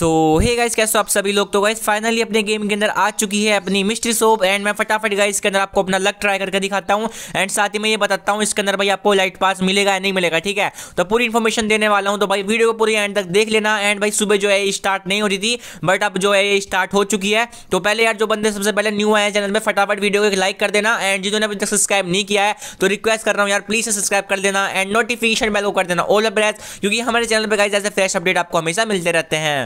सो hey guys कैसे हो आप सभी लोग तो गाइस फाइनली अपने गेम के अंदर आ चुकी है अपनी मिस्ट्री सोप एंड मैं फटाफट गाइस इसके अंदर आपको अपना लक ट्राई करके दिखाता हूँ एंड साथ ही मैं ये बताता हूँ इसके अंदर भाई आपको लाइट पास मिलेगा या नहीं मिलेगा ठीक है तो पूरी इन्फॉर्मेशन देने वाला हूँ तो भाई वीडियो को पूरी एंड तक देख लेना एंड भाई सुबह जो है स्टार्ट नहीं हो रही थी बट अब जो है ये स्टार्ट हो चुकी है तो पहले यार जो बंदे सबसे पहले न्यू आए हैं चैनल में फटाफट वीडियो को एक लाइक कर देना एंड जिन्होंने अभी तक सब्सक्राइब नहीं किया है तो रिक्वेस्ट कर रहा हूँ यार प्लीज सब्सक्राइब कर देना एंड नोटिफिकेशन बेल को कर देना ऑल अ क्योंकि हमारे चैनल पर गाइस ऐसे फ्रेश अपडेट आपको हमेशा मिलते रहते हैं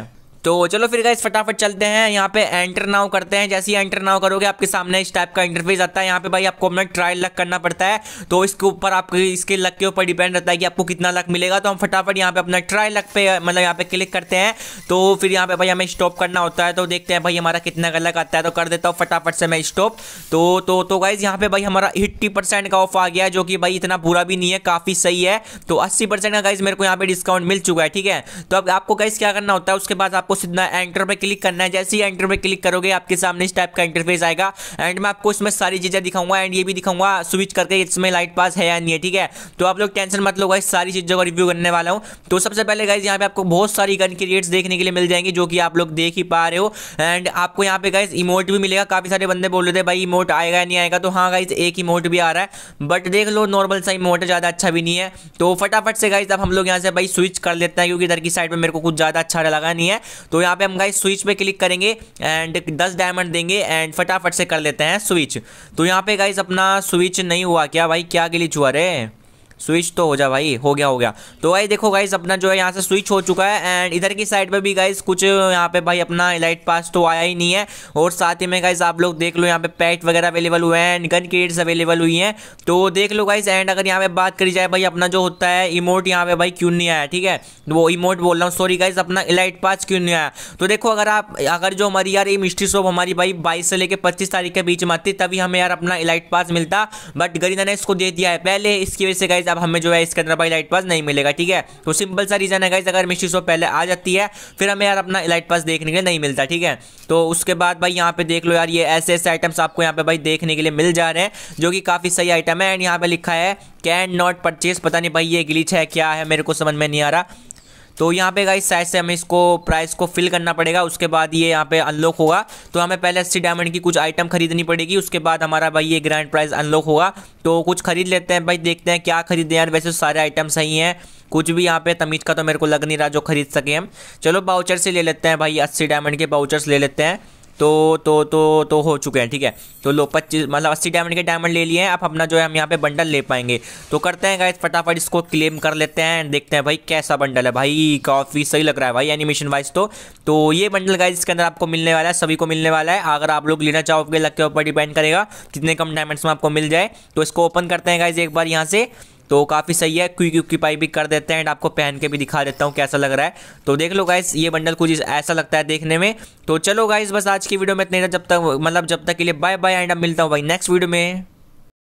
तो चलो फिर गाइस फटाफट चलते हैं यहाँ पे एंटर नाउ करते हैं जैसे ही एंटर नाउ करोगे आपके सामने इस टाइप का इंटरफेस आता है यहाँ पे भाई आपको अपना ट्रायल लक करना पड़ता है तो इसके ऊपर आपके इसके लक के ऊपर डिपेंड रहता है कि आपको कितना लक मिलेगा तो हम फटाफट यहाँ पे अपना ट्रायल लक पे मतलब यहाँ पे क्लिक करते हैं तो फिर यहाँ पे भाई हमें स्टॉप करना होता है तो देखते हैं भाई हमारा कितना का लक आता है तो कर देता हूँ फटाफट से मैं स्टॉप तो तो तो गाइज यहाँ पे भाई हमारा एट्टी परसेंट का ऑफ आ गया जो कि भाई इतना बुरा भी नहीं है काफ़ी सही है तो अस्सी परसेंट का गाइज मेरे को यहाँ पे डिस्काउंट मिल चुका है ठीक है तो अब आपको गाइज क्या करना होता है उसके बाद आपको आपको सीधा एंटर पर क्लिक करना है जैसे ही एंटर पर क्लिक करोगे आपके सामने इस टाइप का इंटरफेस आएगा एंड मैं आपको इसमें सारी चीज़ें दिखाऊंगा एंड ये भी दिखाऊंगा स्विच करके इसमें लाइट पास है या नहीं है ठीक है तो आप लोग टेंशन मत लो गाइस सारी चीज़ों का रिव्यू करने वाला हूँ तो सबसे पहले गाइज यहाँ पे आपको बहुत सारी गन की रेट्स देखने के लिए मिल जाएंगे जो कि आप लोग देख ही पा रहे हो एंड आपको यहाँ पे गाइज इमोट भी मिलेगा काफ़ी सारे बंदे बोल रहे थे भाई इमोट आएगा या नहीं आएगा तो हाँ गाइज एक इमोट भी आ रहा है बट देख लो नॉर्मल सा इमोट है ज़्यादा अच्छा भी नहीं है तो फटाफट से गाइज अब हम लोग यहाँ से भाई स्विच कर लेते हैं क्योंकि इधर की साइड में मेरे को कुछ ज़्यादा अच्छा लगा नहीं है तो यहाँ पे हम गाइस स्विच पे क्लिक करेंगे एंड दस डायमंड देंगे एंड फटाफट से कर लेते हैं स्विच तो यहाँ पे गाइस अपना स्विच नहीं हुआ क्या भाई क्या गिलीच हुआ रे स्विच तो हो जा भाई हो गया हो गया तो भाई देखो गाइज अपना जो है यहाँ से स्विच हो चुका है एंड इधर की साइड पे भी गाइज कुछ यहाँ पे भाई अपना इलाइट पास तो आया ही नहीं है और साथ ही में गाइज आप लोग देख लो यहाँ पे पैट वगैरह अवेलेबल हुए हैं गन किट्स अवेलेबल हुई हैं तो देख लो गाइज एंड अगर यहाँ पे बात करी जाए भाई अपना जो होता है इमोट यहाँ पे भाई क्यों नहीं आया ठीक है वो इमोट बोल रहा हूँ सॉरी गाइज अपना इलाइट पास क्यों नहीं आया तो देखो अगर आप अगर जो हमारी यार ये मिस्ट्री शॉप हमारी भाई बाईस से लेकर पच्चीस तारीख के बीच में आती तभी हमें यार अपना इलाइट पास मिलता बट गरीना ने इसको दे दिया है पहले इसकी वजह से गाइज गाइज अब हमें जो है इसके अंदर भाई लाइट पास नहीं मिलेगा ठीक है तो सिंपल सा रीजन है गाइज अगर मिस्ट्री शॉप पहले आ जाती है फिर हमें यार अपना लाइट पास देखने के लिए नहीं मिलता ठीक है तो उसके बाद भाई यहाँ पे देख लो यार ये ऐसे ऐसे आइटम्स आपको यहाँ पे भाई देखने के लिए मिल जा रहे हैं जो कि काफ़ी सही आइटम है एंड यहाँ पे लिखा है कैन नॉट परचेज पता नहीं भाई ये गिलीच है क्या है मेरे को समझ में नहीं आ रहा तो यहाँ पे गाइस साइज से हमें इसको प्राइस को फिल करना पड़ेगा उसके बाद ये यहाँ पे अनलॉक होगा तो हमें पहले अस्सी डायमंड की कुछ आइटम खरीदनी पड़ेगी उसके बाद हमारा भाई ये ग्रैंड प्राइज अनलॉक होगा तो कुछ खरीद लेते हैं भाई देखते हैं क्या खरीदे यार वैसे सारे आइटम सही हैं कुछ भी यहाँ पे तमीज़ का तो मेरे को लग नहीं रहा जो खरीद सके हम चलो बाउचर से ले लेते हैं भाई अस्सी डायमंड के बाउचर्स ले लेते हैं तो तो तो तो हो चुके हैं ठीक है तो लो पच्चीस मतलब अस्सी डायमंड के डायमंड ले लिए हैं आप अपना जो है हम यहाँ पे बंडल ले पाएंगे तो करते हैं गाइस फटाफट इसको क्लेम कर लेते हैं देखते हैं भाई कैसा बंडल है भाई काफ़ी सही लग रहा है भाई एनिमेशन वाइज तो तो ये बंडल गाइस इसके अंदर आपको मिलने वाला है सभी को मिलने वाला है अगर आप लोग लेना चाहोगे लग के ऊपर डिपेंड करेगा कितने कम डायमंड्स में आपको मिल जाए तो इसको ओपन करते हैं गाइज एक बार यहाँ से तो काफ़ी सही है की ऑक्यूपाई भी कर देते हैं एंड आपको पहन के भी दिखा देता हूँ कैसा लग रहा है तो देख लो गाइज ये बंडल कुछ ऐसा लगता है देखने में तो चलो गाइज बस आज की वीडियो में इतने जब तक मतलब जब तक के लिए बाय बाय एंड अब मिलता हूँ भाई नेक्स्ट वीडियो में